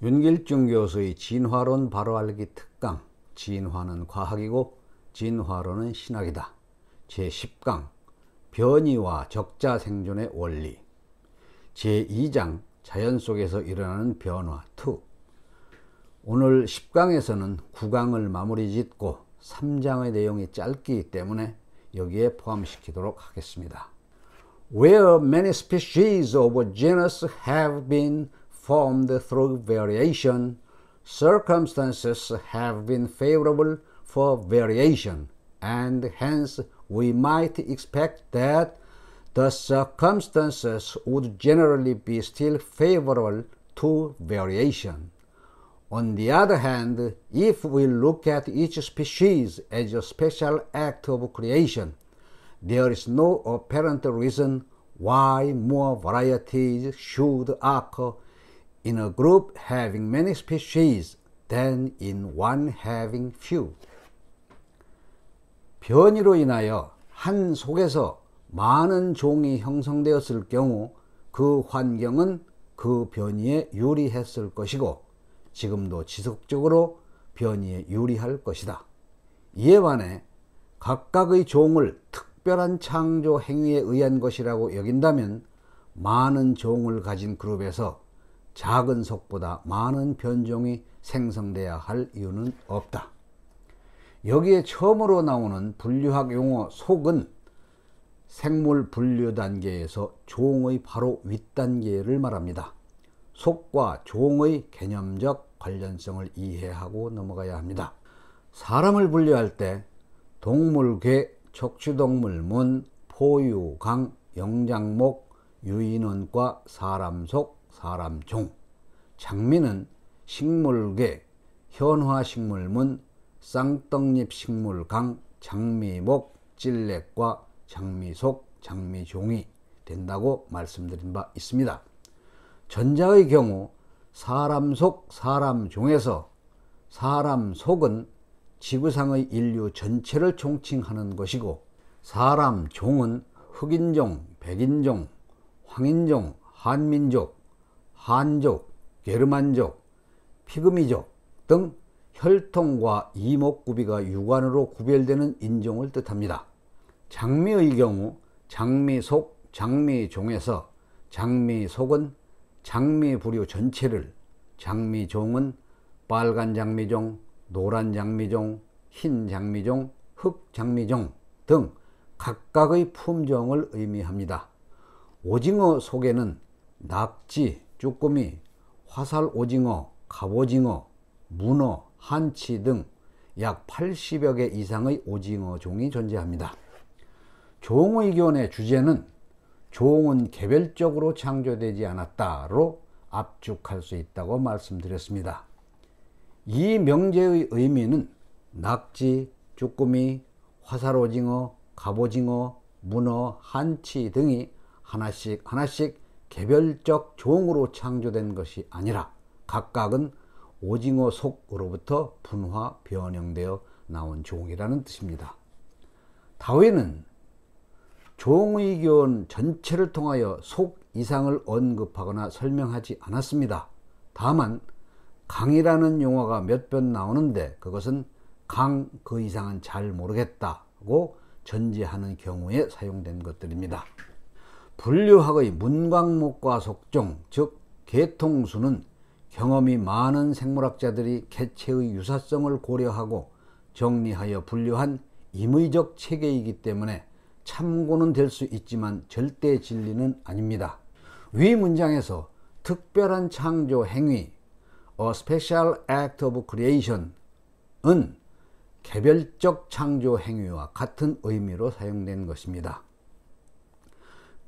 윤길중 교수의 진화론 바로 알기 특강 진화는 과학이고 진화론은 신학이다 제10강 변이와 적자 생존의 원리 제2장 자연 속에서 일어나는 변화 2 오늘 10강에서는 9강을 마무리 짓고 3장의 내용이 짧기 때문에 여기에 포함시키도록 하겠습니다. Where many species of a genus have been formed through variation, circumstances have been favorable for variation, and hence we might expect that the circumstances would generally be still favorable to variation. On the other hand, if we look at each species as a special act of creation, there is no apparent reason why more varieties should occur in a group having many species than in one having few. 변이로 인하여 한 속에서 많은 종이 형성되었을 경우 그 환경은 그 변이에 유리했을 것이고 지금도 지속적으로 변이에 유리할 것이다. 이에 반해 각각의 종을 특별한 창조 행위에 의한 것이라고 여긴다면 많은 종을 가진 그룹에서 작은 속보다 많은 변종이 생성돼야 할 이유는 없다. 여기에 처음으로 나오는 분류학 용어 속은 생물 분류 단계에서 종의 바로 윗단계를 말합니다. 속과 종의 개념적 관련성을 이해하고 넘어가야 합니다. 사람을 분류할 때 동물계, 척추동물문, 포유강, 영장목, 유인원과 사람 속, 사람 종, 장미는 식물계, 현화식물문, 쌍떡잎 식물강, 장미목, 찔렉과 장미속, 장미종이 된다고 말씀드린 바 있습니다. 전자의 경우 사람 속, 사람 종에서 사람 속은 지구상의 인류 전체를 총칭하는 것이고 사람 종은 흑인종, 백인종, 황인종, 한민족, 한족, 게르만족, 피그미족 등 혈통과 이목구비가 육안으로 구별되는 인종을 뜻합니다. 장미의 경우 장미 속, 장미 종에서 장미 속은 장미 부류 전체를 장미 종은 빨간 장미종, 노란 장미종, 흰 장미종, 흑 장미종 등 각각의 품종을 의미합니다. 오징어 속에는 낙지, 쭈꾸미, 화살 오징어, 갑오징어, 문어, 한치 등 약 80여 개 이상의 오징어 종이 존재합니다. 조의 견의 주제는 조은 개별적으로 창조되지 않았다로 압축할 수 있다고 말씀드렸습니다. 이 명제의 의미는 낙지, 쭈꾸미, 화살오징어, 갑오징어, 문어, 한치 등이 하나씩 하나씩 개별적 종으로 창조된 것이 아니라 각각은 오징어 속으로부터 분화 변형되어 나온 종이라는 뜻입니다. 다윈은 종의견 전체를 통하여 속 이상을 언급하거나 설명하지 않았습니다. 다만 강이라는 용어가 몇 번 나오는데 그것은 강 그 이상은 잘 모르겠다고 전제하는 경우에 사용된 것들입니다. 분류학의 문광목과 속종, 즉 개통수는 경험이 많은 생물학자들이 개체의 유사성을 고려하고 정리하여 분류한 임의적 체계이기 때문에 참고는 될 수 있지만 절대 진리는 아닙니다. 위 문장에서 특별한 창조 행위, A Special Act of Creation은 개별적 창조 행위와 같은 의미로 사용된 것입니다.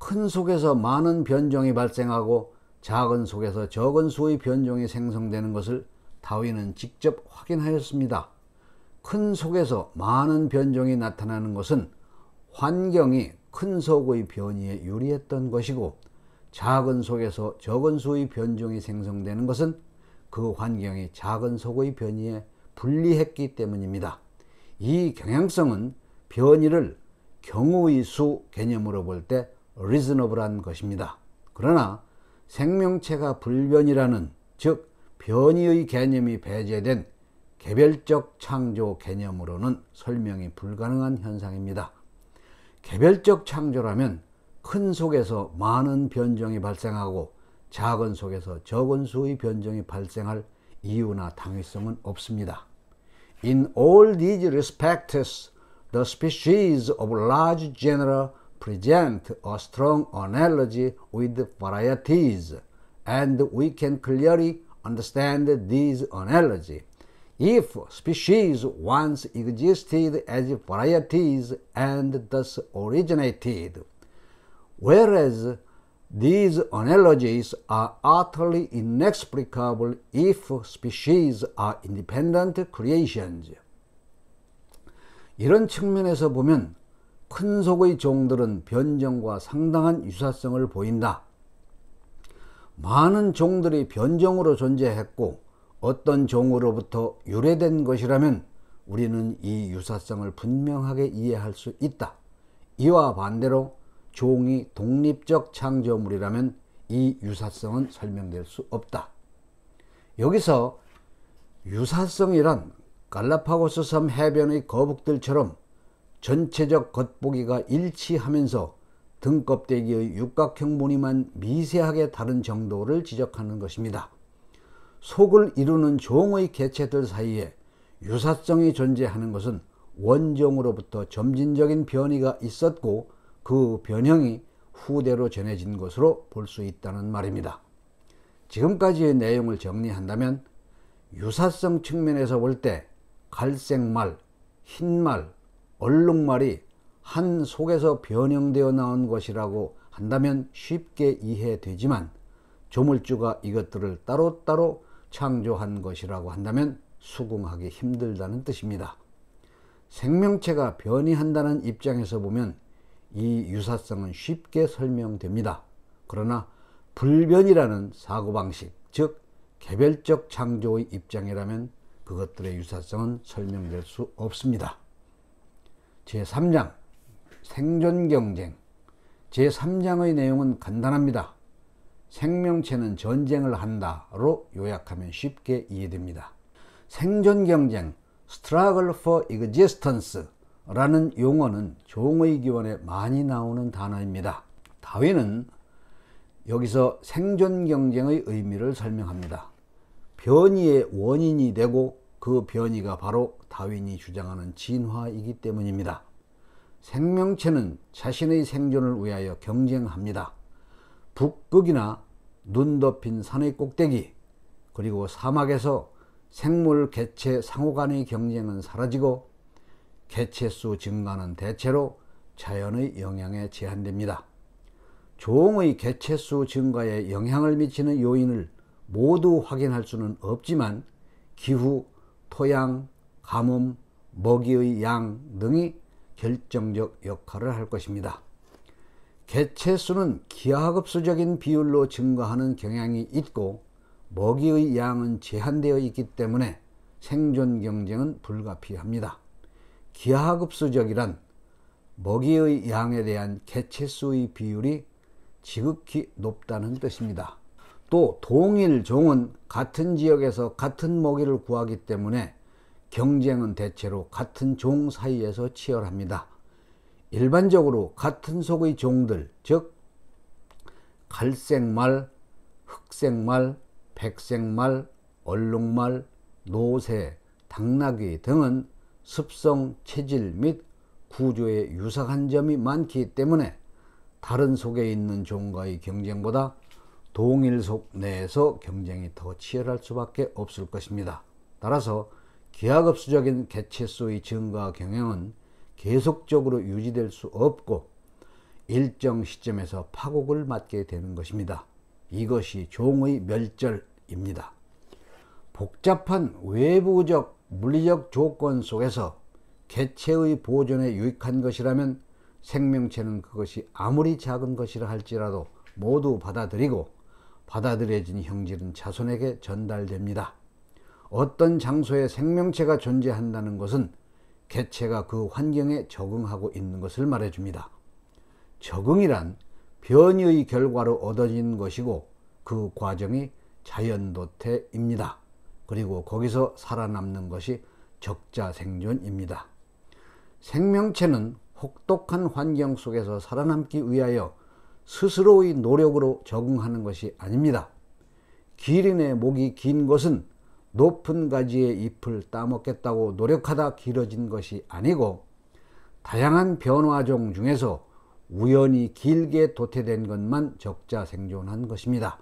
큰 속에서 많은 변종이 발생하고 작은 속에서 적은 수의 변종이 생성되는 것을 다윈은 직접 확인하였습니다. 큰 속에서 많은 변종이 나타나는 것은 환경이 큰 속의 변이에 유리했던 것이고 작은 속에서 적은 수의 변종이 생성되는 것은 그 환경이 작은 속의 변이에 불리했기 때문입니다. 이 경향성은 변이를 경우의 수 개념으로 볼때 리즈너블한 것입니다. 그러나 생명체가 불변이라는 즉 변이의 개념이 배제된 개별적 창조 개념으로는 설명이 불가능한 현상입니다. 개별적 창조라면 큰 속에서 많은 변종이 발생하고 작은 속에서 적은 수의 변종이 발생할 이유나 당위성은 없습니다. In all these respects, the species of large genera present a strong analogy with varieties, and we can clearly understand these analogy. If species once existed as varieties and thus originated, whereas these analogies are utterly inexplicable if species are independent creations. 이런 측면에서 보면 큰 속의 종들은 변종과 상당한 유사성을 보인다. 많은 종들이 변종으로 존재했고 어떤 종으로부터 유래된 것이라면 우리는 이 유사성을 분명하게 이해할 수 있다. 이와 반대로 종이 독립적 창조물이라면 이 유사성은 설명될 수 없다. 여기서 유사성이란 갈라파고스 섬 해변의 거북들처럼 전체적 겉보기가 일치하면서 등껍데기의 육각형 무늬만 미세하게 다른 정도를 지적하는 것입니다. 속을 이루는 종의 개체들 사이에 유사성이 존재하는 것은 원종으로부터 점진적인 변이가 있었고 그 변형이 후대로 전해진 것으로 볼 수 있다는 말입니다. 지금까지의 내용을 정리한다면 유사성 측면에서 볼 때 갈색말, 흰말, 얼룩말이 한 속에서 변형되어 나온 것이라고 한다면 쉽게 이해되지만 조물주가 이것들을 따로따로 창조한 것이라고 한다면 수긍하기 힘들다는 뜻입니다. 생명체가 변이한다는 입장에서 보면 이 유사성은 쉽게 설명됩니다. 그러나 불변이라는 사고방식, 즉 개별적 창조의 입장이라면 그것들의 유사성은 설명될 수 없습니다. 제3장 생존 경쟁 제3장의 내용은 간단합니다. 생명체는 전쟁을 한다로 요약하면 쉽게 이해됩니다. 생존 경쟁 struggle for existence라는 용어는 종의 기원에 많이 나오는 단어입니다. 다윈은 여기서 생존 경쟁의 의미를 설명합니다. 변이의 원인이 되고 그 변이가 바로 다윈이 주장하는 진화이기 때문입니다. 생명체는 자신의 생존을 위하여 경쟁합니다. 북극이나 눈 덮인 산의 꼭대기 그리고 사막에서 생물 개체 상호 간의 경쟁은 사라지고 개체수 증가는 대체로 자연의 영향에 제한됩니다. 종의 개체수 증가에 영향을 미치는 요인을 모두 확인할 수는 없지만 기후, 토양, 가뭄, 먹이의 양 등이 결정적 역할을 할 것입니다. 개체수는 기하급수적인 비율로 증가하는 경향이 있고 먹이의 양은 제한되어 있기 때문에 생존 경쟁은 불가피합니다. 기하급수적이란 먹이의 양에 대한 개체수의 비율이 지극히 높다는 뜻입니다. 또 동일 종은 같은 지역에서 같은 먹이를 구하기 때문에 경쟁은 대체로 같은 종 사이에서 치열합니다. 일반적으로 같은 속의 종들, 즉 갈색말, 흑색말, 백색말, 얼룩말, 노새, 당나귀 등은 습성, 체질 및 구조에 유사한 점이 많기 때문에 다른 속에 있는 종과의 경쟁보다 동일속 내에서 경쟁이 더 치열할 수밖에 없을 것입니다. 따라서 기하급수적인 개체수의 증가 경향은 계속적으로 유지될 수 없고 일정 시점에서 파국을 맞게 되는 것입니다. 이것이 종의 멸절입니다. 복잡한 외부적 물리적 조건 속에서 개체의 보존에 유익한 것이라면 생명체는 그것이 아무리 작은 것이라 할지라도 모두 받아들이고 받아들여진 형질은 자손에게 전달됩니다. 어떤 장소에 생명체가 존재한다는 것은 개체가 그 환경에 적응하고 있는 것을 말해줍니다. 적응이란 변이의 결과로 얻어진 것이고 그 과정이 자연도태입니다. 그리고 거기서 살아남는 것이 적자생존입니다. 생명체는 혹독한 환경 속에서 살아남기 위하여 스스로의 노력으로 적응하는 것이 아닙니다. 기린의 목이 긴 것은 높은 가지의 잎을 따먹겠다고 노력하다 길어진 것이 아니고 다양한 변화종 중에서 우연히 길게 도태된 것만 적자 생존한 것입니다.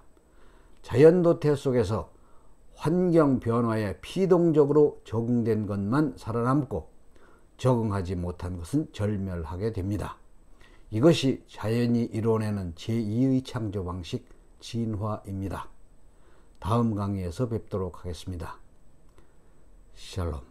자연 도태 속에서 환경 변화에 피동적으로 적응된 것만 살아남고 적응하지 못한 것은 절멸하게 됩니다. 이것이 자연이 이뤄내는 제2의 창조 방식 진화입니다. 다음 강의에서 뵙도록 하겠습니다. 샬롬